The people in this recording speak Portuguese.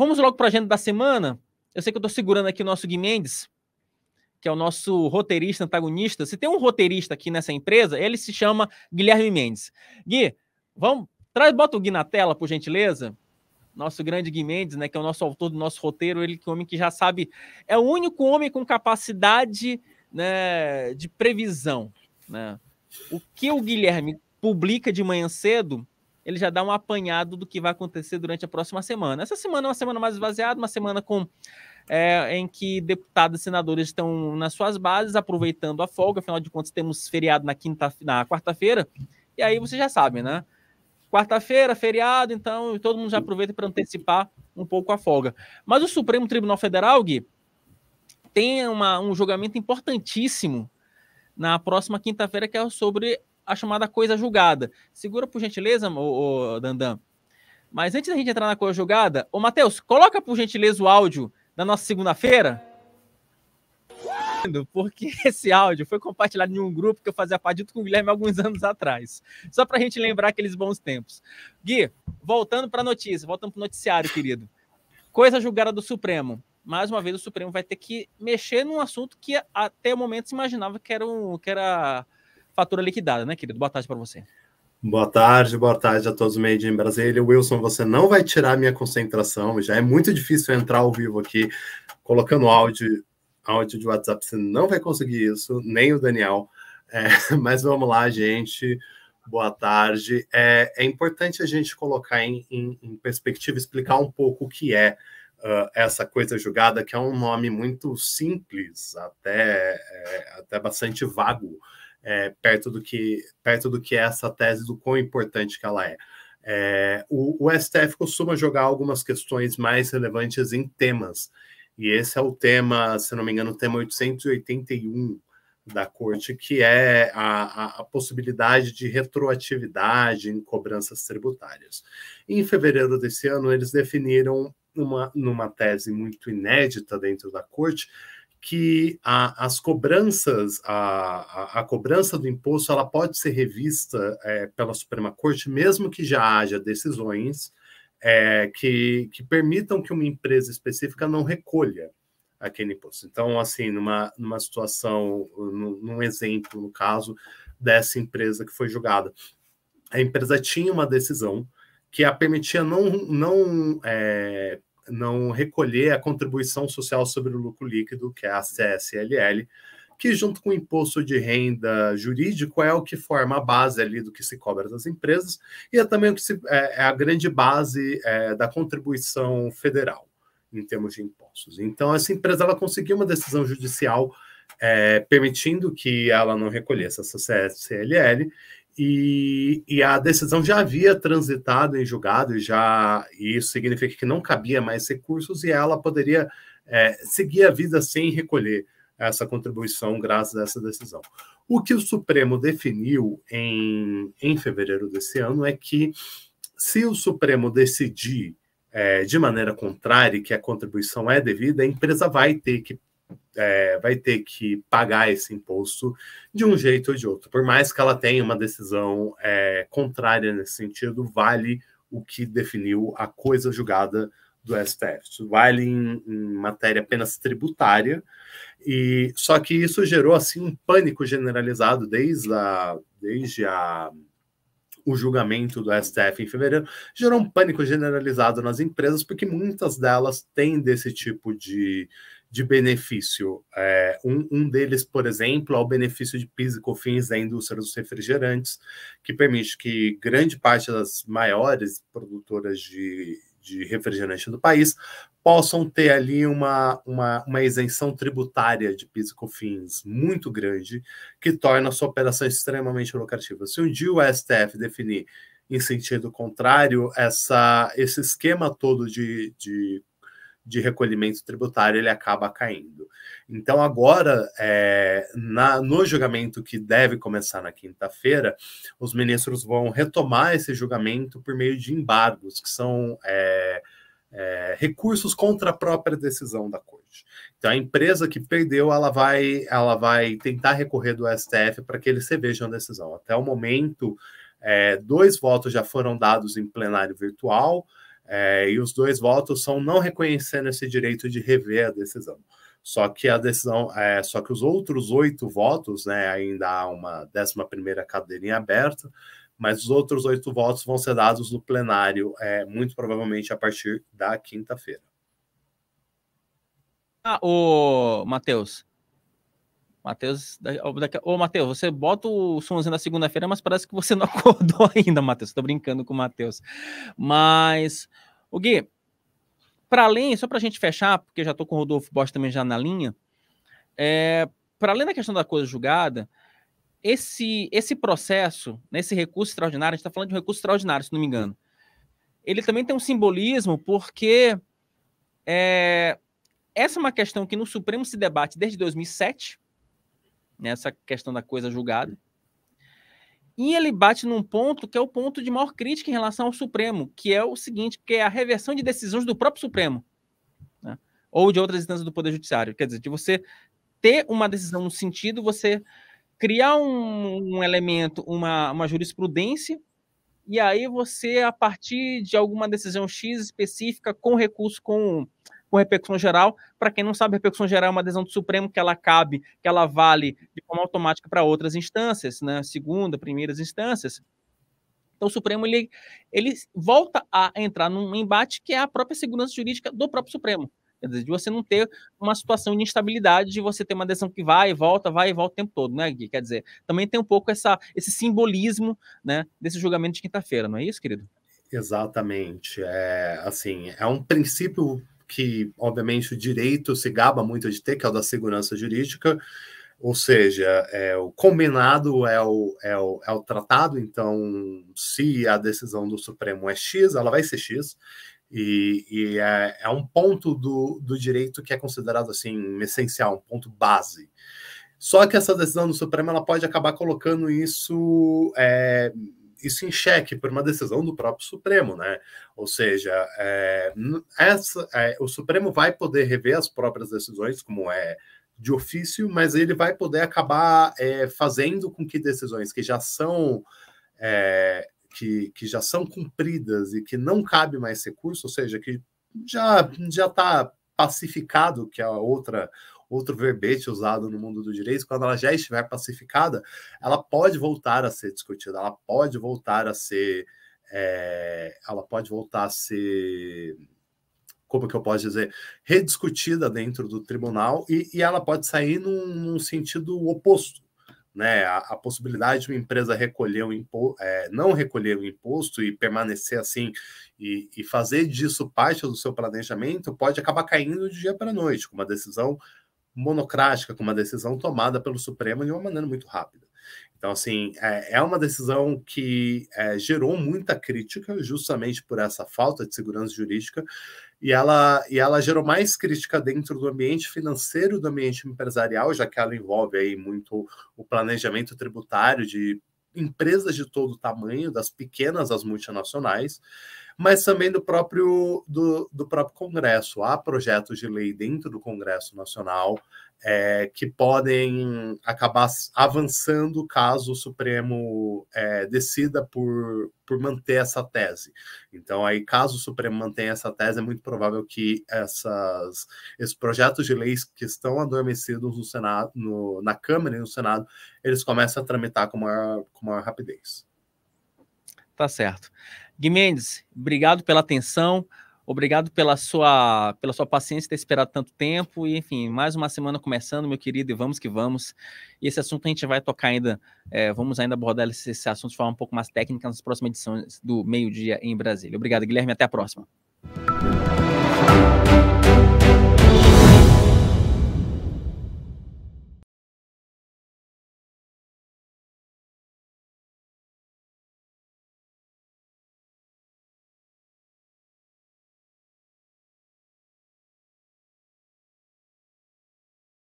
Vamos logo para a agenda da semana. Eu sei que eu estou segurando aqui o nosso Gui Mendes, que é o nosso roteirista antagonista. Se tem um roteirista aqui nessa empresa, ele se chama Guilherme Mendes. Gui, vamos, traz, bota o Gui na tela, por gentileza. Nosso grande Gui Mendes, né, que é o nosso autor do nosso roteiro, ele que é o homem que já sabe, é o único homem com capacidade né, de previsão. Né? O que o Guilherme publica de manhã cedo, ele já dá um apanhado do que vai acontecer durante a próxima semana. Essa semana é uma semana mais esvaziada, uma semana com é, em que deputados e senadores estão nas suas bases, aproveitando a folga, afinal de contas temos feriado na quinta, na quarta-feira, e aí você já sabe, né? Quarta-feira, feriado, então todo mundo já aproveita para antecipar um pouco a folga. Mas o Supremo Tribunal Federal, Gui, tem uma, um julgamento importantíssimo na próxima quinta-feira, que é sobre a chamada coisa julgada. Segura por gentileza, o, o Dandan. Mas antes da gente entrar na coisa julgada, ô Matheus, coloca por gentileza o áudio da nossa segunda-feira. Porque esse áudio foi compartilhado em um grupo que eu fazia parte com o Guilherme alguns anos atrás. Só para a gente lembrar aqueles bons tempos. Gui, voltando para a notícia, voltando para o noticiário, querido. Coisa julgada do Supremo mais uma vez o Supremo vai ter que mexer num assunto que até o momento se imaginava que era, um, que era fatura liquidada, né, querido? Boa tarde para você. Boa tarde, boa tarde a todos Made in Brasília. Wilson, você não vai tirar minha concentração, já é muito difícil entrar ao vivo aqui colocando áudio, áudio de WhatsApp, você não vai conseguir isso, nem o Daniel. É, mas vamos lá, gente. Boa tarde. É, é importante a gente colocar em, em, em, perspectiva, explicar um pouco o que é uh, essa coisa julgada, que é um nome muito simples, até, é, até bastante vago é, perto, do que, perto do que é essa tese do quão importante que ela é. é o, o STF costuma jogar algumas questões mais relevantes em temas, e esse é o tema, se não me engano, o tema 881 da corte, que é a, a, a, possibilidade de retroatividade em cobranças tributárias. Em fevereiro desse ano, eles definiram, uma, numa tese muito inédita dentro da corte, que a, as cobranças, a, a, a, cobrança do imposto, ela pode ser revista é, pela Suprema Corte, mesmo que já haja decisões é, que, que permitam que uma empresa específica não recolha aquele imposto. Então, assim, numa, numa situação, num, num exemplo, no caso dessa empresa que foi julgada, a empresa tinha uma decisão que a permitia não, não é, não recolher a contribuição social sobre o lucro líquido, que é a CSLL, que junto com o imposto de renda jurídico é o que forma a base ali do que se cobra das empresas e é também o que se, é, é a grande base é, da contribuição federal em termos de impostos. Então essa empresa ela conseguiu uma decisão judicial é, permitindo que ela não recolhesse essa CSLL e, e, a decisão já havia transitado em julgado, e já e isso significa que não cabia mais recursos e ela poderia é, seguir a vida sem recolher essa contribuição graças a essa decisão. O que o Supremo definiu em, em fevereiro desse ano é que, se o Supremo decidir é, de maneira contrária que a contribuição é devida, a empresa vai ter que é, vai ter que pagar esse imposto de um uhum. jeito ou de outro. Por mais que ela tenha uma decisão é, contrária nesse sentido, vale o que definiu a coisa julgada do STF. Isso vale em, em, matéria apenas tributária, e só que isso gerou assim um pânico generalizado desde, a, desde a, o julgamento do STF em fevereiro, gerou um pânico generalizado nas empresas, porque muitas delas têm desse tipo de de benefício. É, um, um, deles, por exemplo, é o benefício de PIS e COFINS da indústria dos refrigerantes, que permite que grande parte das maiores produtoras de, de refrigerante do país possam ter ali uma, uma, uma isenção tributária de PIS e COFINS muito grande, que torna a sua operação extremamente lucrativa. Se um dia o STF definir em sentido contrário, essa, esse esquema todo de, de de recolhimento tributário ele acaba caindo. Então, agora, é, na, no julgamento que deve começar na quinta-feira, os ministros vão retomar esse julgamento por meio de embargos, que são é, é, recursos contra a própria decisão da corte. Então, a empresa que perdeu, ela vai, ela vai tentar recorrer do STF para que eles revejam a decisão. Até o momento, é, dois votos já foram dados em plenário virtual. É, e os dois votos são não reconhecendo esse direito de rever a decisão. Só que a decisão, é, só que os outros oito votos, né, ainda há uma décima primeira cadeirinha aberta, mas os outros oito votos vão ser dados no plenário, é, muito provavelmente a partir da quinta-feira. Ah, o Matheus, Matheus, ô Matheus, você bota o somzinho na segunda-feira, mas parece que você não acordou ainda, Matheus. Tô brincando com o Matheus. Mas, o Gui, para além, só para a gente fechar, porque já tô com o Rodolfo Bosch também já na linha, é, para além da questão da coisa julgada, esse, esse processo, nesse né, recurso extraordinário, a gente está falando de um recurso extraordinário, se não me engano, ele também tem um simbolismo, porque é, essa é uma questão que no Supremo se debate desde 2007, nessa questão da coisa julgada. E ele bate num ponto que é o ponto de maior crítica em relação ao Supremo, que é o seguinte, que é a reversão de decisões do próprio Supremo, né? ou de outras instâncias do Poder Judiciário. Quer dizer, de você ter uma decisão no sentido, você criar um, um elemento, uma, uma jurisprudência, e aí você, a partir de alguma decisão X específica, com recurso, com com repercussão geral. Para quem não sabe, repercussão geral é uma decisão do Supremo que ela cabe, que ela vale de forma automática para outras instâncias, né? segunda, primeiras instâncias. Então o Supremo ele, ele volta a entrar num embate que é a própria segurança jurídica do próprio Supremo. Quer dizer, de você não ter uma situação de instabilidade, de você ter uma decisão que vai e volta, vai e volta o tempo todo, né, Gui? Quer dizer, também tem um pouco essa, esse simbolismo né, desse julgamento de quinta-feira, não é isso, querido? Exatamente. É, assim, é um princípio que, obviamente, o direito se gaba muito de ter, que é o da segurança jurídica, ou seja, é, o combinado é o, é, o, é o tratado, então, se a decisão do Supremo é X, ela vai ser X, e, e é, é, um ponto do, do direito que é considerado, assim, essencial, um ponto base. Só que essa decisão do Supremo ela pode acabar colocando isso é, isso em xeque por uma decisão do próprio Supremo, né? Ou seja, é, essa, é, o Supremo vai poder rever as próprias decisões, como é de ofício, mas ele vai poder acabar é, fazendo com que decisões que já são é, que, que já são cumpridas e que não cabe mais recurso, ou seja, que já já está pacificado que é a outra outro verbete usado no mundo do direito, quando ela já estiver pacificada, ela pode voltar a ser discutida, ela pode voltar a ser. É, ela pode voltar a ser. Como que eu posso dizer? Rediscutida dentro do tribunal e, e ela pode sair num, num sentido oposto. Né, a, a, possibilidade de uma empresa recolher um impo, é, não recolher o um imposto e permanecer assim e, e, fazer disso parte do seu planejamento pode acabar caindo de dia para noite, com uma decisão monocrática, com uma decisão tomada pelo Supremo de uma maneira muito rápida. Então, assim, é, é, uma decisão que é, gerou muita crítica, justamente por essa falta de segurança jurídica, e ela, e ela gerou mais crítica dentro do ambiente financeiro, do ambiente empresarial, já que ela envolve aí muito o planejamento tributário de empresas de todo tamanho, das pequenas às multinacionais mas também do próprio, do, do próprio Congresso. Há projetos de lei dentro do Congresso Nacional é, que podem acabar avançando caso o Supremo é, decida por, por manter essa tese. Então, aí, caso o Supremo mantenha essa tese, é muito provável que essas, esses projetos de leis que estão adormecidos no Senado, no, na Câmara e no Senado, eles comecem a tramitar com maior, com maior rapidez. Tá certo. Guimendes, obrigado pela atenção, obrigado pela sua, pela sua paciência ter esperado tanto tempo. E, enfim, mais uma semana começando, meu querido, e vamos que vamos. E esse assunto a gente vai tocar ainda, é, vamos ainda abordar esse, esse assunto de forma um pouco mais técnica nas próximas edições do Meio-Dia em Brasília. Obrigado, Guilherme, até a próxima.